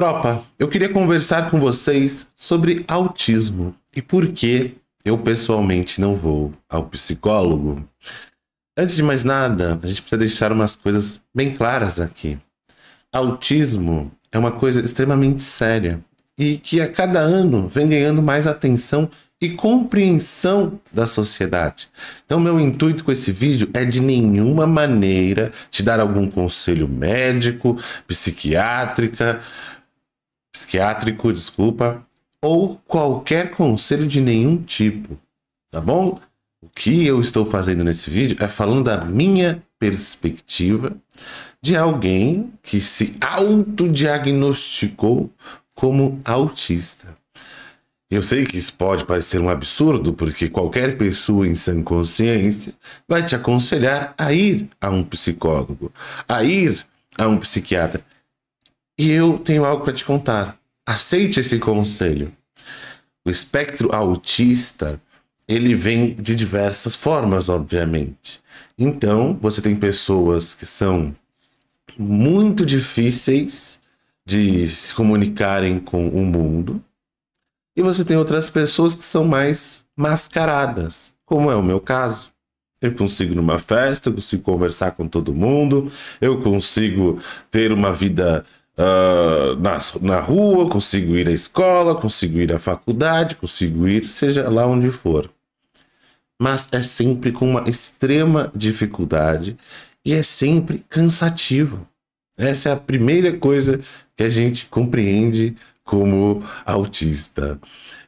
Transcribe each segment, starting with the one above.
Tropa, eu queria conversar com vocês sobre autismo e por que eu pessoalmente não vou ao psicólogo. Antes de mais nada, a gente precisa deixar umas coisas bem claras aqui. Autismo é uma coisa extremamente séria e que a cada ano vem ganhando mais atenção e compreensão da sociedade. Então, meu intuito com esse vídeo é de nenhuma maneira te dar algum conselho médico, psiquiátrica psiquiátrico, desculpa, ou qualquer conselho de nenhum tipo, tá bom? O que eu estou fazendo nesse vídeo é falando da minha perspectiva de alguém que se autodiagnosticou como autista. Eu sei que isso pode parecer um absurdo, porque qualquer pessoa em sã consciência vai te aconselhar a ir a um psicólogo, a ir a um psiquiatra. E eu tenho algo para te contar. Aceite esse conselho. O espectro autista, ele vem de diversas formas, obviamente. Então, você tem pessoas que são muito difíceis de se comunicarem com o mundo. E você tem outras pessoas que são mais mascaradas, como é o meu caso. Eu consigo numa festa, eu consigo conversar com todo mundo, eu consigo ter uma vida uh, nas, na rua, consigo ir à escola, consigo ir à faculdade, consigo ir, seja lá onde for. Mas é sempre com uma extrema dificuldade e é sempre cansativo. Essa é a primeira coisa que a gente compreende como autista.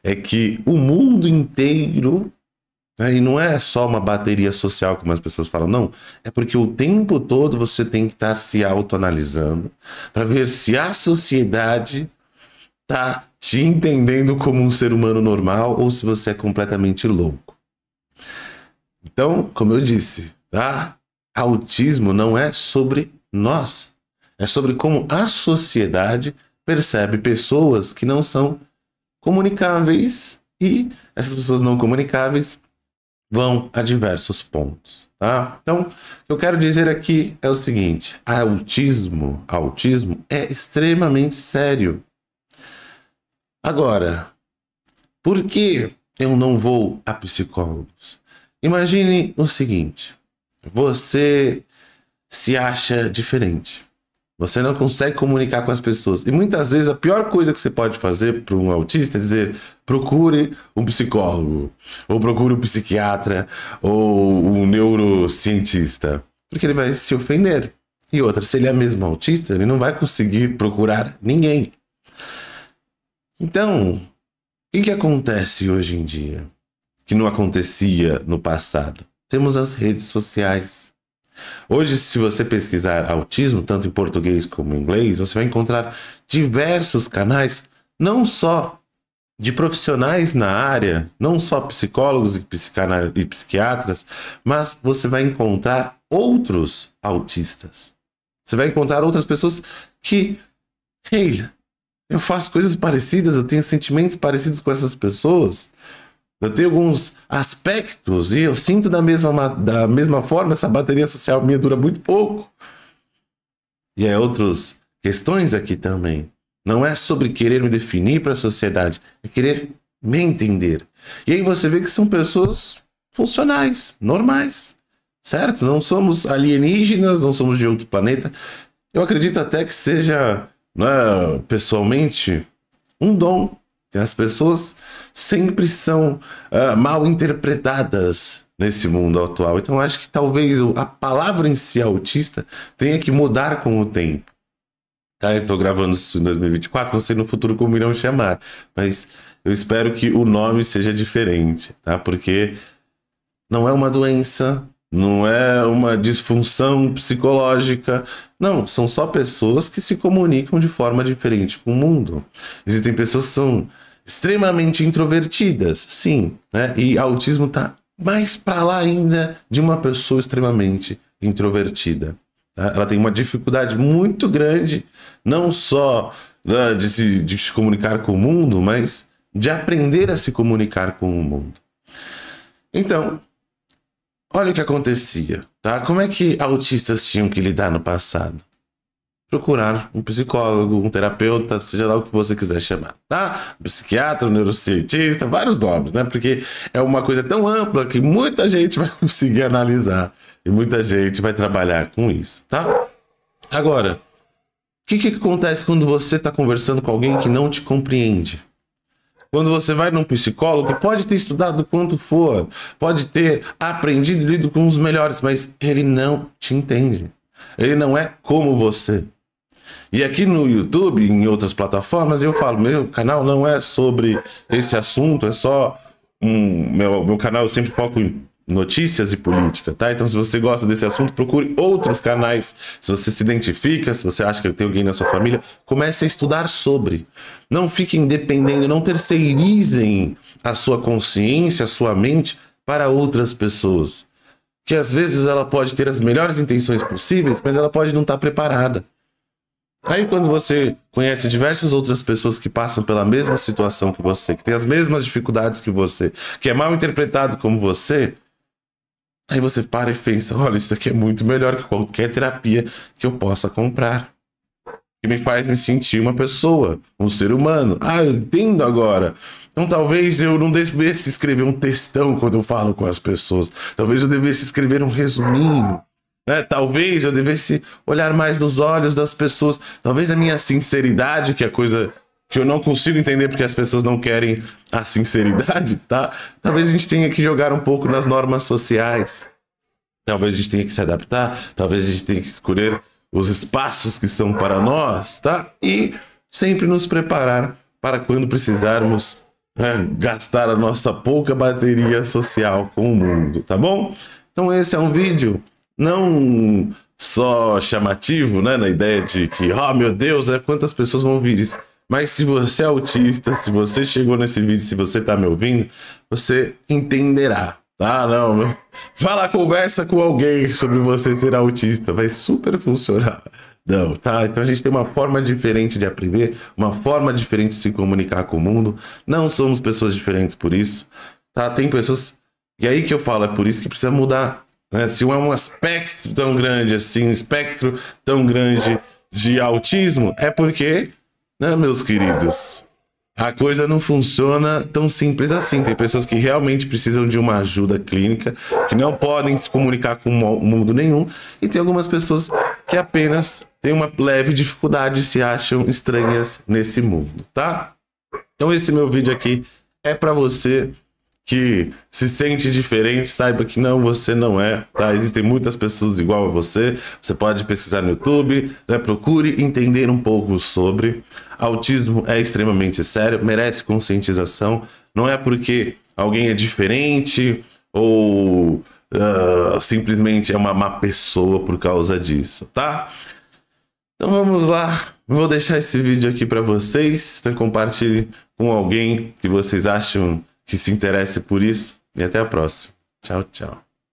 É que o mundo inteiro né? E não é só uma bateria social, como as pessoas falam, não. É porque o tempo todo você tem que estar tá se autoanalisando para ver se a sociedade tá te entendendo como um ser humano normal ou se você é completamente louco. Então, como eu disse, tá? Autismo não é sobre nós, é sobre como a sociedade percebe pessoas que não são comunicáveis e essas pessoas não comunicáveis vão a diversos pontos, tá? Então, o que eu quero dizer aqui é o seguinte: autismo, autismo é extremamente sério. Agora, por que eu não vou a psicólogos? Imagine o seguinte: você se acha diferente. Você não consegue comunicar com as pessoas. E muitas vezes a pior coisa que você pode fazer para um autista é dizer: procure um psicólogo, ou procure um psiquiatra, ou um neurocientista. Porque ele vai se ofender. E outra, se ele é mesmo autista, ele não vai conseguir procurar ninguém. Então, o que acontece hoje em dia? Que não acontecia no passado? Temos as redes sociais. Hoje, se você pesquisar autismo, tanto em português como em inglês, você vai encontrar diversos canais, não só de profissionais na área, não só psicólogos e, e psiquiatras, mas você vai encontrar outros autistas. Você vai encontrar outras pessoas que, hey, eu faço coisas parecidas, eu tenho sentimentos parecidos com essas pessoas tem alguns aspectos e eu sinto da mesma, da mesma forma, essa bateria social minha dura muito pouco. E é outras questões aqui também. Não é sobre querer me definir para a sociedade, é querer me entender. E aí você vê que são pessoas funcionais, normais, certo? Não somos alienígenas, não somos de outro planeta. Eu acredito até que seja, né, pessoalmente, um dom que as pessoas sempre são uh, mal interpretadas nesse mundo atual. Então acho que talvez a palavra em si autista tenha que mudar com o tempo. Tá, eu tô gravando isso em 2024, não sei no futuro como irão chamar, mas eu espero que o nome seja diferente, tá? Porque não é uma doença, não é uma disfunção psicológica. Não, são só pessoas que se comunicam de forma diferente com o mundo. Existem pessoas que são extremamente introvertidas, sim, né? E autismo tá mais para lá ainda de uma pessoa extremamente introvertida. Tá? Ela tem uma dificuldade muito grande, não só né, de, se, de se comunicar com o mundo, mas de aprender a se comunicar com o mundo. Então, olha o que acontecia, tá? Como é que autistas tinham que lidar no passado? procurar um psicólogo, um terapeuta, seja lá o que você quiser chamar, tá? Psiquiatra, neurocientista, vários nomes, né? Porque é uma coisa tão ampla que muita gente vai conseguir analisar e muita gente vai trabalhar com isso, tá? Agora, o que, que acontece quando você está conversando com alguém que não te compreende? Quando você vai num psicólogo, pode ter estudado quanto for, pode ter aprendido e lido com os melhores, mas ele não te entende. Ele não é como você. E aqui no YouTube, em outras plataformas, eu falo, meu canal não é sobre esse assunto, é só um. Meu, meu canal eu sempre foco em notícias e política, tá? Então, se você gosta desse assunto, procure outros canais. Se você se identifica, se você acha que tem alguém na sua família, comece a estudar sobre. Não fiquem dependendo, não terceirizem a sua consciência, a sua mente para outras pessoas. Que às vezes ela pode ter as melhores intenções possíveis, mas ela pode não estar preparada. Aí quando você conhece diversas outras pessoas que passam pela mesma situação que você, que tem as mesmas dificuldades que você, que é mal interpretado como você, aí você para e pensa, olha, isso daqui é muito melhor que qualquer terapia que eu possa comprar. Que me faz me sentir uma pessoa, um ser humano. Ah, eu entendo agora. Então talvez eu não devesse escrever um textão quando eu falo com as pessoas. Talvez eu devesse escrever um resuminho né? Talvez eu devesse olhar mais nos olhos das pessoas. Talvez a minha sinceridade, que é coisa que eu não consigo entender porque as pessoas não querem a sinceridade, tá? Talvez a gente tenha que jogar um pouco nas normas sociais. Talvez a gente tenha que se adaptar, talvez a gente tenha que escolher os espaços que são para nós, tá? E sempre nos preparar para quando precisarmos né, gastar a nossa pouca bateria social com o mundo, tá bom? Então esse é um vídeo não só chamativo, né? Na ideia de que, oh meu Deus, é quantas pessoas vão ouvir isso. Mas se você é autista, se você chegou nesse vídeo, se você tá me ouvindo, você entenderá. Ah, não, não. Fala, conversa com alguém sobre você ser autista. Vai super funcionar. Não, tá? Então a gente tem uma forma diferente de aprender, uma forma diferente de se comunicar com o mundo. Não somos pessoas diferentes por isso, tá? Tem pessoas. E aí que eu falo, é por isso que precisa mudar. Né? Se é um aspecto tão grande assim, um espectro tão grande de autismo, é porque, né, meus queridos, a coisa não funciona tão simples assim. Tem pessoas que realmente precisam de uma ajuda clínica, que não podem se comunicar com o mundo nenhum, e tem algumas pessoas que apenas têm uma leve dificuldade e se acham estranhas nesse mundo, tá? Então esse meu vídeo aqui é para você que se sente diferente, saiba que não, você não é, tá? Existem muitas pessoas igual a você. Você pode pesquisar no YouTube, né? procure entender um pouco sobre. Autismo é extremamente sério, merece conscientização. Não é porque alguém é diferente ou uh, simplesmente é uma má pessoa por causa disso, tá? Então vamos lá. Vou deixar esse vídeo aqui para vocês. Então compartilhe com alguém que vocês acham que se interesse por isso. E até a próxima. Tchau, tchau.